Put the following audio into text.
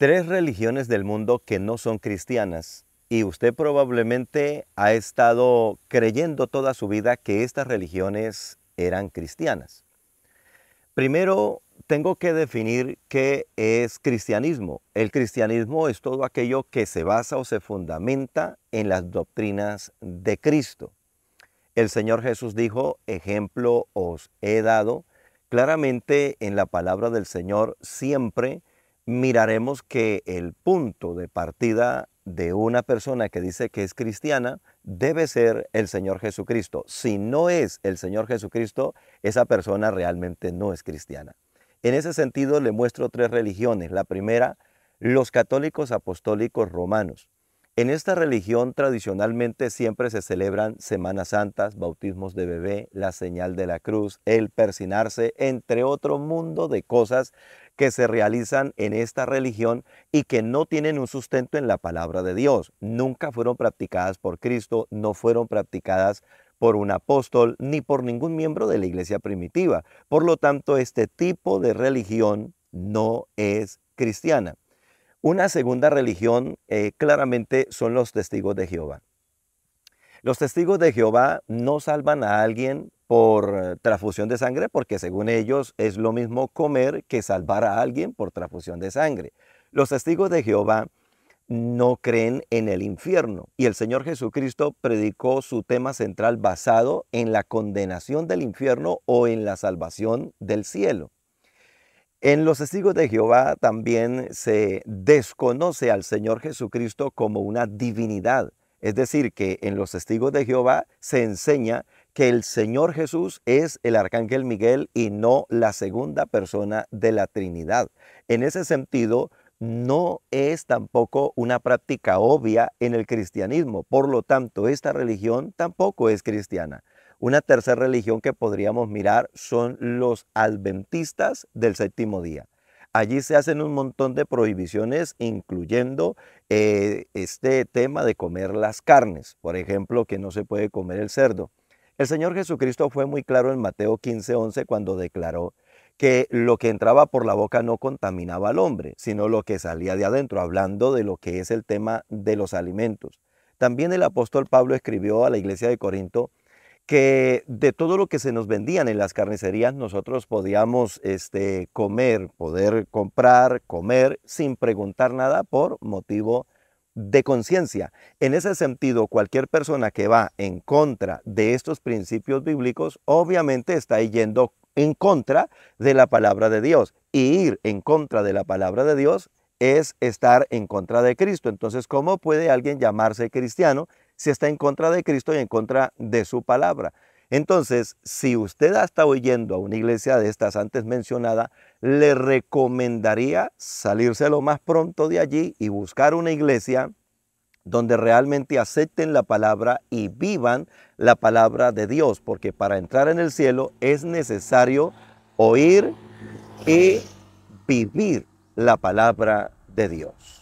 tres religiones del mundo que no son cristianas. Y usted probablemente ha estado creyendo toda su vida que estas religiones eran cristianas. Primero, tengo que definir qué es cristianismo. El cristianismo es todo aquello que se basa o se fundamenta en las doctrinas de Cristo. El Señor Jesús dijo, ejemplo os he dado. Claramente en la palabra del Señor siempre miraremos que el punto de partida de una persona que dice que es cristiana debe ser el Señor Jesucristo. Si no es el Señor Jesucristo, esa persona realmente no es cristiana. En ese sentido le muestro tres religiones. La primera, los católicos apostólicos romanos. En esta religión tradicionalmente siempre se celebran Semanas Santas, bautismos de bebé, la señal de la cruz, el persinarse, entre otro mundo de cosas que se realizan en esta religión y que no tienen un sustento en la palabra de Dios. Nunca fueron practicadas por Cristo, no fueron practicadas por un apóstol ni por ningún miembro de la iglesia primitiva. Por lo tanto, este tipo de religión no es cristiana. Una segunda religión eh, claramente son los testigos de Jehová. Los testigos de Jehová no salvan a alguien por transfusión de sangre, porque según ellos es lo mismo comer que salvar a alguien por transfusión de sangre. Los testigos de Jehová no creen en el infierno. Y el Señor Jesucristo predicó su tema central basado en la condenación del infierno o en la salvación del cielo. En los testigos de Jehová también se desconoce al Señor Jesucristo como una divinidad. Es decir, que en los testigos de Jehová se enseña que el Señor Jesús es el arcángel Miguel y no la segunda persona de la Trinidad. En ese sentido, no es tampoco una práctica obvia en el cristianismo. Por lo tanto, esta religión tampoco es cristiana. Una tercera religión que podríamos mirar son los adventistas del séptimo día. Allí se hacen un montón de prohibiciones, incluyendo eh, este tema de comer las carnes, por ejemplo, que no se puede comer el cerdo. El Señor Jesucristo fue muy claro en Mateo 15, 11 cuando declaró que lo que entraba por la boca no contaminaba al hombre, sino lo que salía de adentro, hablando de lo que es el tema de los alimentos. También el apóstol Pablo escribió a la iglesia de Corinto que de todo lo que se nos vendían en las carnicerías nosotros podíamos este, comer, poder comprar, comer sin preguntar nada por motivo de conciencia. En ese sentido, cualquier persona que va en contra de estos principios bíblicos, obviamente está yendo en contra de la palabra de Dios. Y ir en contra de la palabra de Dios es estar en contra de Cristo. Entonces, ¿cómo puede alguien llamarse cristiano si está en contra de Cristo y en contra de su palabra. Entonces, si usted está oyendo a una iglesia de estas antes mencionadas, le recomendaría salirse lo más pronto de allí y buscar una iglesia donde realmente acepten la palabra y vivan la palabra de Dios, porque para entrar en el cielo es necesario oír y vivir la palabra de Dios.